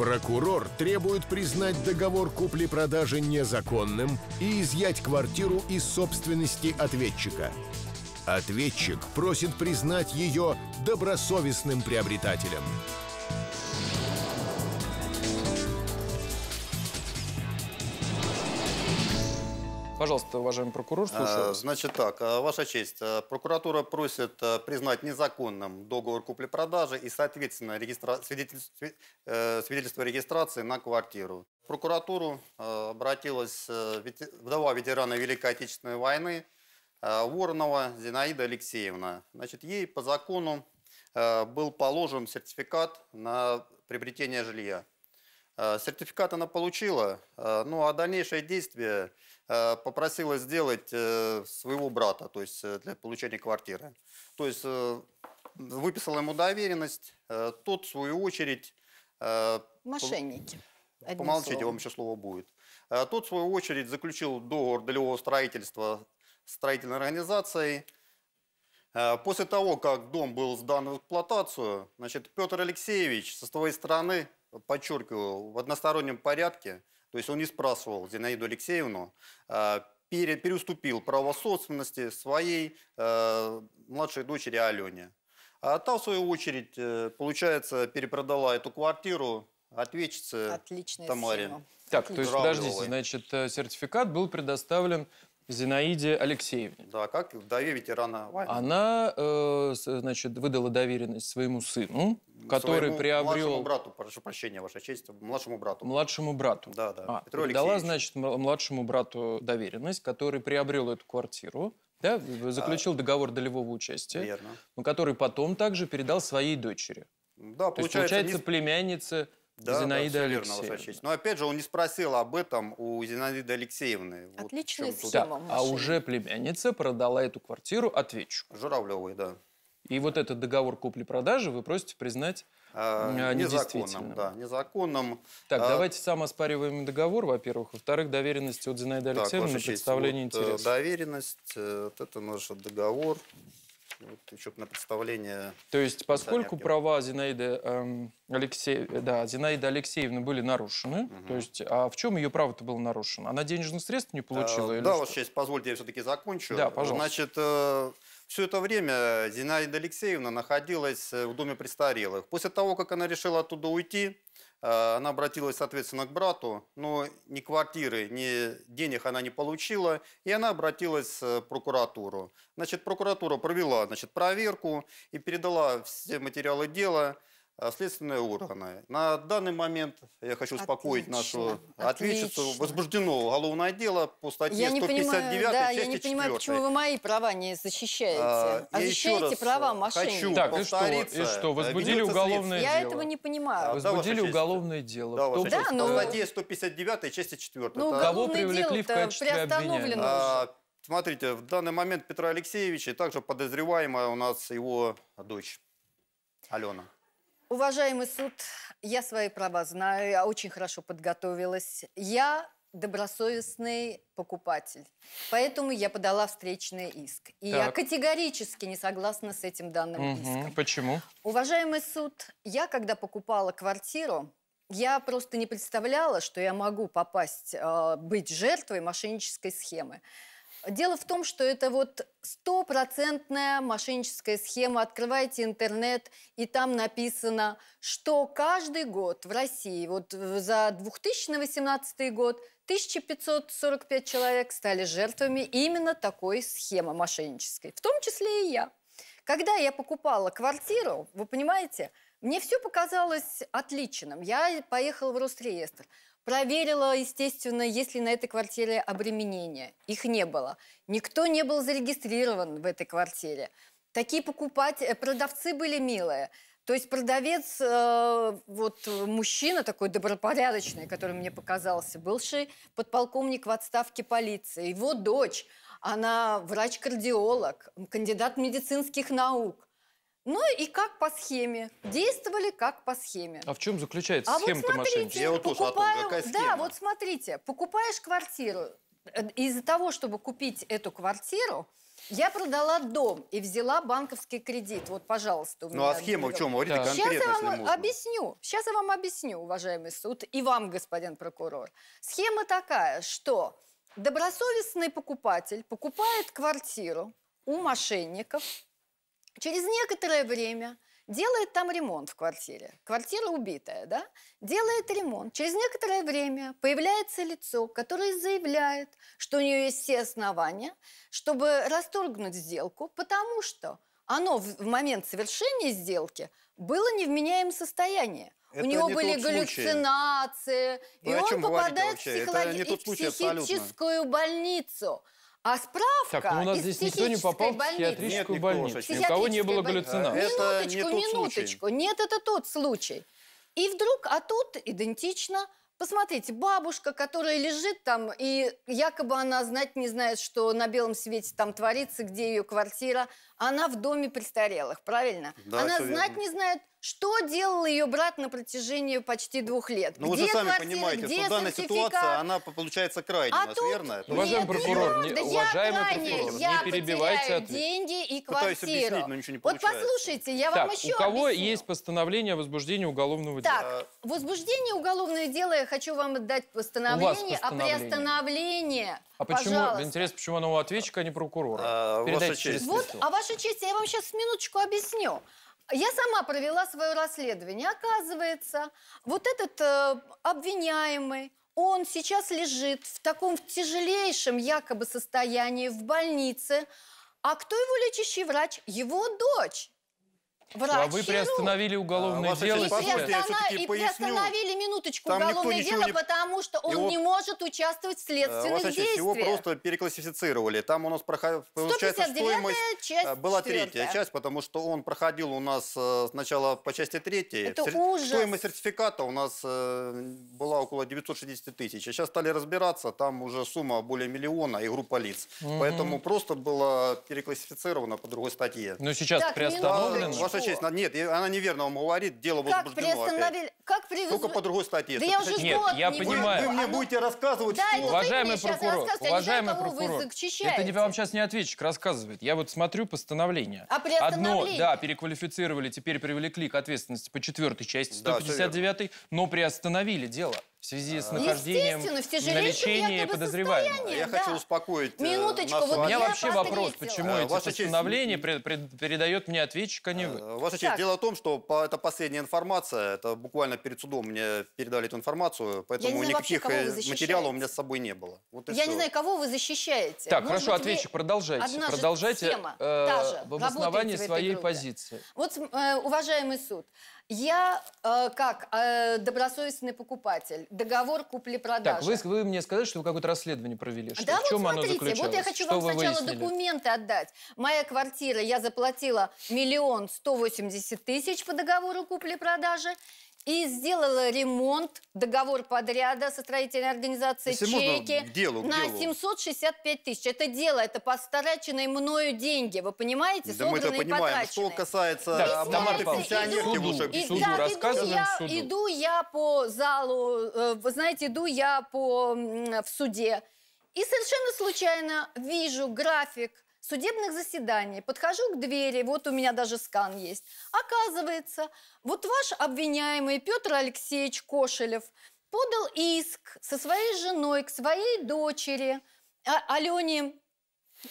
Прокурор требует признать договор купли-продажи незаконным и изъять квартиру из собственности ответчика. Ответчик просит признать ее добросовестным приобретателем. Пожалуйста, уважаемый прокурор, а, слушаю. Значит так, а, Ваша честь, а, прокуратура просит признать незаконным договор купли-продажи и, соответственно, регистра... Э, свидетельство... свидетельство регистрации на квартиру. В прокуратуру обратилась э, вдова ветерана Великой Отечественной войны Воронова Зинаида Алексеевна. Значит, ей по закону был положен сертификат на приобретение жилья. Сертификат она получила, ну а дальнейшее действие Э, попросила сделать э, своего брата, то есть э, для получения квартиры. То есть выписала ему доверенность, тот, в свою очередь... Мошенники. Помолчите, словом. вам еще слово будет. Тот, в свою очередь, заключил договор долевого строительства с строительной организацией. После того, как дом был сдан в эксплуатацию, значит, Петр Алексеевич со своей стороны, подчеркиваю, в одностороннем порядке – то есть он не спрашивал Зинаиду Алексеевну, а, пере, переуступил право собственности своей э, младшей дочери Алене. А та, в свою очередь, э, получается, перепродала эту квартиру ответчице Отличная Тамаре. Схема. Так, Отлично. то есть, подождите, значит, э, сертификат был предоставлен Зинаиде Алексеевне. Да, как вдове ветерана войны. Она, э, значит, выдала доверенность своему сыну, который приобрел... Младшему брату, прошу прощения, Ваша честь, младшему брату. Младшему брату. Да, да. А, Петру передала, значит, младшему брату доверенность, который приобрел эту квартиру, да, заключил а, договор долевого участия, верно. но который потом также передал своей дочери. Да, То получается, есть, получается не... племянница да, Зинаида да, Алексеевна. Верно, Но опять же, он не спросил об этом у Зинаиды Алексеевны. Отличный вот Отличный да, А уже племянница продала эту квартиру отвечу, Журавлевой, да. И вот этот договор купли-продажи вы просите признать а, а, Незаконным, да, незаконным. Так, а... давайте сам оспариваем договор, во-первых. Во-вторых, доверенность от Зинаиды Алексеевны на представление вот, э, интереса. Доверенность, э, вот это наш договор, вот, еще на представление... То есть, поскольку права Зинаида эм, Алексей... да, Зинаиды Алексеевны были нарушены, угу. то есть, а в чем ее право-то было нарушено? Она денежных средств не э, получила? А, да, вот сейчас позвольте, я все-таки закончу. Да, пожалуйста. Значит, э, все это время Зинаида Алексеевна находилась э, в доме престарелых. После того, как она решила оттуда уйти, э, она обратилась, соответственно, к брату, но ни квартиры, ни денег она не получила, и она обратилась э, в прокуратуру. Значит, прокуратура провела значит, проверку и передала все материалы дела а, следственные органы. На данный момент я хочу успокоить Отлично. нашу ответчицу. Возбуждено уголовное дело по статье я 159 не понимаю, да, Я не понимаю, почему вы мои права не защищаете. А, а защищаете права мошенников. Хочу так, и что, и что, возбудили уголовное дело? Я этого не понимаю. А, возбудили да, уголовное дело. Да, да, но... По статье 159 части 4. Ну, ну Кого привлекли в качестве обвиняемого? А, смотрите, в данный момент Петра Алексеевича также подозреваемая у нас его дочь Алена. Уважаемый суд, я свои права знаю, я очень хорошо подготовилась. Я добросовестный покупатель. Поэтому я подала встречный иск. И так. я категорически не согласна с этим данным угу, иском. Почему? Уважаемый суд, я когда покупала квартиру, я просто не представляла, что я могу попасть, э, быть жертвой мошеннической схемы. Дело в том, что это вот стопроцентная мошенническая схема. Открываете интернет, и там написано, что каждый год в России, вот за 2018 год, 1545 человек стали жертвами именно такой схемы мошеннической, в том числе и я. Когда я покупала квартиру, вы понимаете, мне все показалось отличным. Я поехала в Росреестр. Проверила, естественно, есть ли на этой квартире обременения. Их не было. Никто не был зарегистрирован в этой квартире. Такие покупать э, продавцы были милые. То есть продавец, э, вот э, мужчина такой добропорядочный, который мне показался, бывший подполковник в отставке полиции. Его дочь, она врач-кардиолог, кандидат медицинских наук. Ну и как по схеме. Действовали как по схеме. А в чем заключается а схема вот смотрите, Я вот тоже о какая схема. Да, вот смотрите, покупаешь квартиру. Э, из-за того, чтобы купить эту квартиру, я продала дом и взяла банковский кредит. Вот, пожалуйста, у меня. Ну, а схема в чем? Говорите да. конкретно, Сейчас я вам можно. объясню. Сейчас я вам объясню, уважаемый суд, и вам, господин прокурор. Схема такая, что добросовестный покупатель покупает квартиру у мошенников, Через некоторое время делает там ремонт в квартире. Квартира убитая, да? Делает ремонт. Через некоторое время появляется лицо, которое заявляет, что у нее есть все основания, чтобы расторгнуть сделку, потому что оно в момент совершения сделки было невменяем состоянии. Это у него не были галлюцинации, Вы и он попадает в, психолог... психическую больницу. А справка так, ну, у нас из здесь никто не попал в психиатрическую Нет, больницу. Ни у кого не было галлюцинаций. Это минуточку, не минуточку. Случай. Нет, это тот случай. И вдруг, а тут идентично. Посмотрите, бабушка, которая лежит там, и якобы она знать не знает, что на белом свете там творится, где ее квартира. Она в доме престарелых, правильно? Да, она знать верно. не знает, что делал ее брат на протяжении почти двух лет? Ну, где вы же сами квартира, понимаете, где что данная ситуация, она получается крайне а у тут... уважаемый прокурор, не, да уважаемый я прокурор, не перебивайте ответ. деньги и квартиру. Пытаюсь объяснить, но ничего не получается. Вот послушайте, я так, вам еще у кого объясню. есть постановление о возбуждении уголовного дела? Так, возбуждение уголовного дела, я хочу вам отдать постановление, а о приостановлении. А почему, Пожалуйста. интересно, почему оно у ответчика, а не прокурора? А, ваша честь. Вот, а ваша честь, я вам сейчас минуточку объясню. Я сама провела свое расследование. Оказывается, вот этот э, обвиняемый, он сейчас лежит в таком тяжелейшем якобы состоянии в больнице. А кто его лечащий врач? Его дочь врачину... А вы приостановили уголовное а, дело. И, послушайте, приостана... и приостановили минуточку уголовное дело, не... потому что он его... не может участвовать в а, следственных а, действиях. Его просто переклассифицировали. Там у нас проход... получается стоимость... А, часть была третья часть, потому что он проходил у нас э, сначала по части третьей. Это Сер... ужас. Стоимость сертификата у нас э, была около 960 тысяч. А сейчас стали разбираться, там уже сумма более миллиона и группа лиц. Угу. Поэтому просто было переклассифицировано по другой статье. Но сейчас так, приостановлено. Ваша честь. Нет, она неверно вам говорит, дело как возбуждено приостановили... опять. Как привез... Только по другой статье. Да я уже Нет, я не понимаю. Вы, вы мне а ну... будете рассказывать, да, что... Уважаемый прокурор, уважаемый прокурор, это не, вам сейчас не ответчик рассказывает. Я вот смотрю постановление. А Одно, да, переквалифицировали, теперь привлекли к ответственности по четвертой части 159 да, но приостановили дело в связи с нахождением на лечении подозреваемого. Я да. хочу успокоить э, Минуточку, Вот У меня вообще вопрос, почему а, эти постановления передает мне ответчик, а не вы. Э, ваша честь, дело в том, что это последняя информация, это буквально перед судом мне передали эту информацию, поэтому никаких материалов у меня с собой не было. Я не знаю, кого вы защищаете. Так, хорошо, ответчик, продолжайте. продолжайте э, в обосновании своей позиции. Вот, уважаемый суд, я, э, как э, добросовестный покупатель, договор купли продажи Так, вы, вы мне сказали, что вы какое-то расследование провели. Что, да, в чем вот смотрите, оно заключалось? вот я хочу что вам сначала выяснили? документы отдать. Моя квартира, я заплатила миллион сто восемьдесят тысяч по договору купли-продажи и сделала ремонт, договор подряда со строительной организацией Если Чайки можно, делу, на делу. 765 тысяч. Это дело, это постараченные мною деньги, вы понимаете? Да мы это понимаем. Что касается да, обманутой пенсионерки, иду, лучше и, суду да, иду, я, иду я по залу, э, вы знаете, иду я по, в суде. И совершенно случайно вижу график судебных заседаний, подхожу к двери, вот у меня даже скан есть. Оказывается, вот ваш обвиняемый Петр Алексеевич Кошелев подал иск со своей женой к своей дочери а, Алене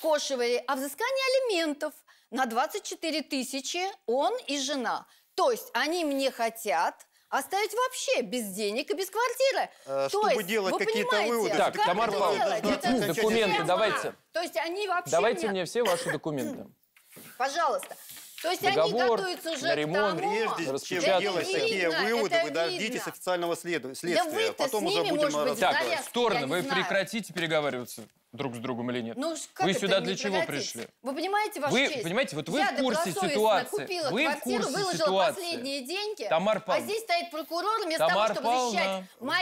Кошевой о взыскании алиментов на 24 тысячи он и жена. То есть они мне хотят оставить вообще без денег и без квартиры. Э, То чтобы есть, делать какие-то выводы. Так, как Тамара Павловна, документы давайте. То есть они вообще... Давайте мне все ваши документы. Пожалуйста. То есть Договор, они готовятся уже на ремонт, к тому, прежде чем делать такие выводы, вы дождитесь официального следствия, да а потом уже будем разбираться. Так, стороны, вы прекратите переговариваться друг с другом или нет? Ну, как вы сюда для чего пришли? Вы понимаете, ваша вы, честь? Понимаете, вот вы я в курсе ситуации. купила вы квартиру, в курсе выложила ситуации. последние деньги, Тамар а Павловна. а здесь стоит прокурор, вместо Тамар того, чтобы защищать мои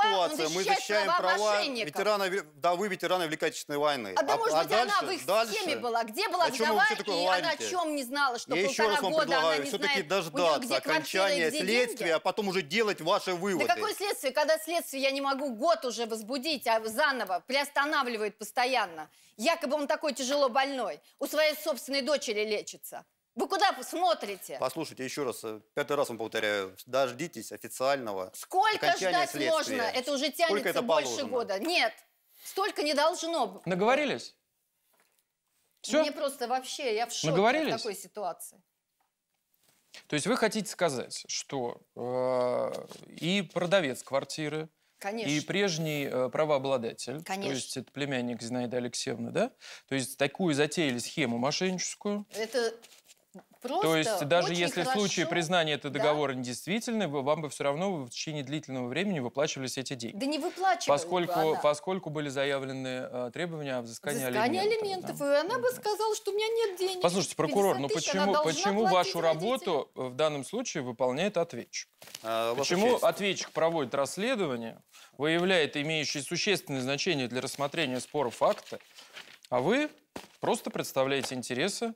права, он защищает мы защищаем права, права Ветерана, да, вы ветераны Великой Отечественной войны. А, а да, может а быть, дальше, она в их дальше. схеме была. Где была вдова, и она о чем не знала, что Я полтора еще раз вам предлагаю, все-таки дождаться окончания следствия, а потом уже делать ваши выводы. Да какое следствие, когда следствие я не могу год уже возбудить, а заново приостанавливать выпендривает постоянно. Якобы он такой тяжело больной. У своей собственной дочери лечится. Вы куда смотрите? Послушайте, еще раз, э, пятый раз вам повторяю, дождитесь официального Сколько ждать следствия. можно? Это уже тянется это больше положено? года. Нет, столько не должно. Наговорились? Все? Мне просто вообще, я в шоке от такой ситуации. То есть вы хотите сказать, что э, и продавец квартиры, Конечно. И прежний э, правообладатель, Конечно. то есть это племянник Зинаида Алексеевны, да? То есть такую затеяли схему мошенническую. Это Просто То есть даже если хорошо... в случае признания этого договора да. недействительным, вам бы все равно в течение длительного времени выплачивались эти деньги. Да не выплачивали поскольку, бы она. Поскольку были заявлены э, требования о взыскании, взыскании алиментов. алиментов да. И она да. бы сказала, что у меня нет денег. Послушайте, прокурор, но ну почему, почему вашу работу в данном случае выполняет ответчик? А, почему ответчик проводит расследование, выявляет имеющие существенное значение для рассмотрения спора факта, а вы просто представляете интересы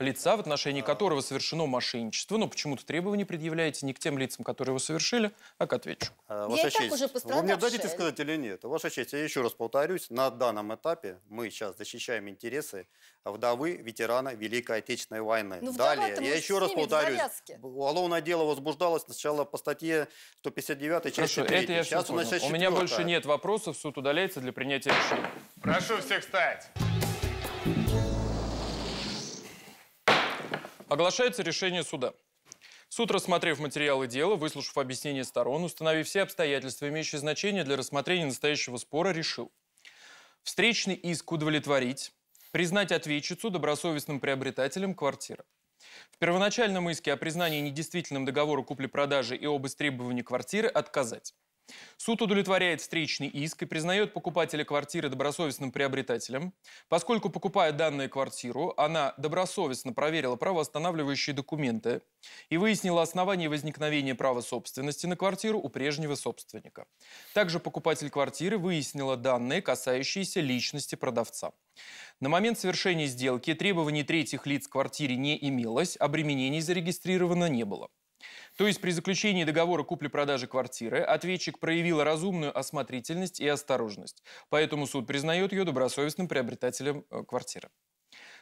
лица, в отношении которого совершено мошенничество, но ну, почему-то требования предъявляете не к тем лицам, которые его совершили, а к ответчику. Э, ваша я честь, уже вы мне дадите сказать или нет? Ваша честь, я еще раз повторюсь, на данном этапе мы сейчас защищаем интересы вдовы ветерана Великой Отечественной войны. Ну, Далее, я еще раз повторюсь, уголовное дело возбуждалось сначала по статье 159 части 3. Это я сейчас у, нас у меня больше нет вопросов, суд удаляется для принятия решения. Прошу всех встать. Оглашается решение суда. Суд, рассмотрев материалы дела, выслушав объяснение сторон, установив все обстоятельства, имеющие значение для рассмотрения настоящего спора, решил встречный иск удовлетворить, признать ответчицу добросовестным приобретателем квартиры. В первоначальном иске о признании недействительным договора купли-продажи и об истребовании квартиры отказать. Суд удовлетворяет встречный иск и признает покупателя квартиры добросовестным приобретателем. Поскольку, покупая данную квартиру, она добросовестно проверила правоостанавливающие документы и выяснила основания возникновения права собственности на квартиру у прежнего собственника. Также покупатель квартиры выяснила данные, касающиеся личности продавца. На момент совершения сделки требований третьих лиц к квартире не имелось, обременений зарегистрировано не было. То есть при заключении договора купли-продажи квартиры ответчик проявил разумную осмотрительность и осторожность. Поэтому суд признает ее добросовестным приобретателем э, квартиры.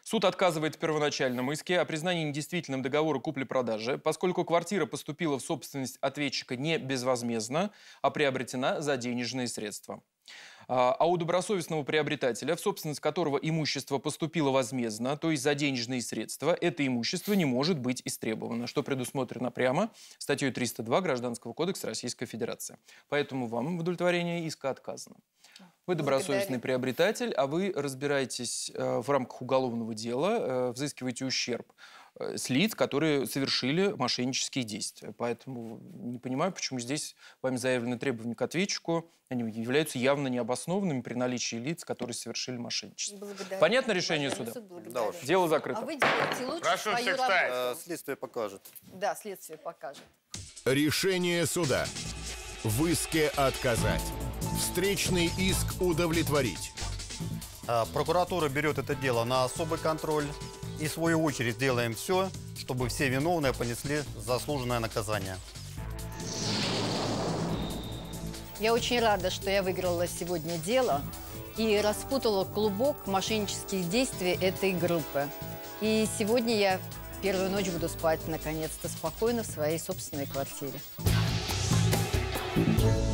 Суд отказывает в первоначальном иске о признании недействительным договора купли-продажи, поскольку квартира поступила в собственность ответчика не безвозмездно, а приобретена за денежные средства. А, а у добросовестного приобретателя, в собственность которого имущество поступило возмездно, то есть за денежные средства, это имущество не может быть истребовано, что предусмотрено прямо статьей 302 Гражданского кодекса Российской Федерации. Поэтому вам в удовлетворение иска отказано. Вы добросовестный приобретатель, а вы разбираетесь э, в рамках уголовного дела, э, взыскиваете ущерб Э, с лиц, которые совершили мошеннические действия. Поэтому не понимаю, почему здесь вами заявлены требования к ответчику. Они являются явно необоснованными при наличии лиц, которые совершили мошенничество. Благодарю. Понятно решение суда? Да, а Дело закрыто. А вы делаете лучше Прошу свою работу. Э, следствие покажет. Да, следствие покажет. Решение суда. В иске отказать. Встречный иск удовлетворить. Э, прокуратура берет это дело на особый контроль. И в свою очередь делаем все, чтобы все виновные понесли заслуженное наказание. Я очень рада, что я выиграла сегодня дело и распутала клубок мошеннических действий этой группы. И сегодня я первую ночь буду спать наконец-то спокойно в своей собственной квартире. Thank you.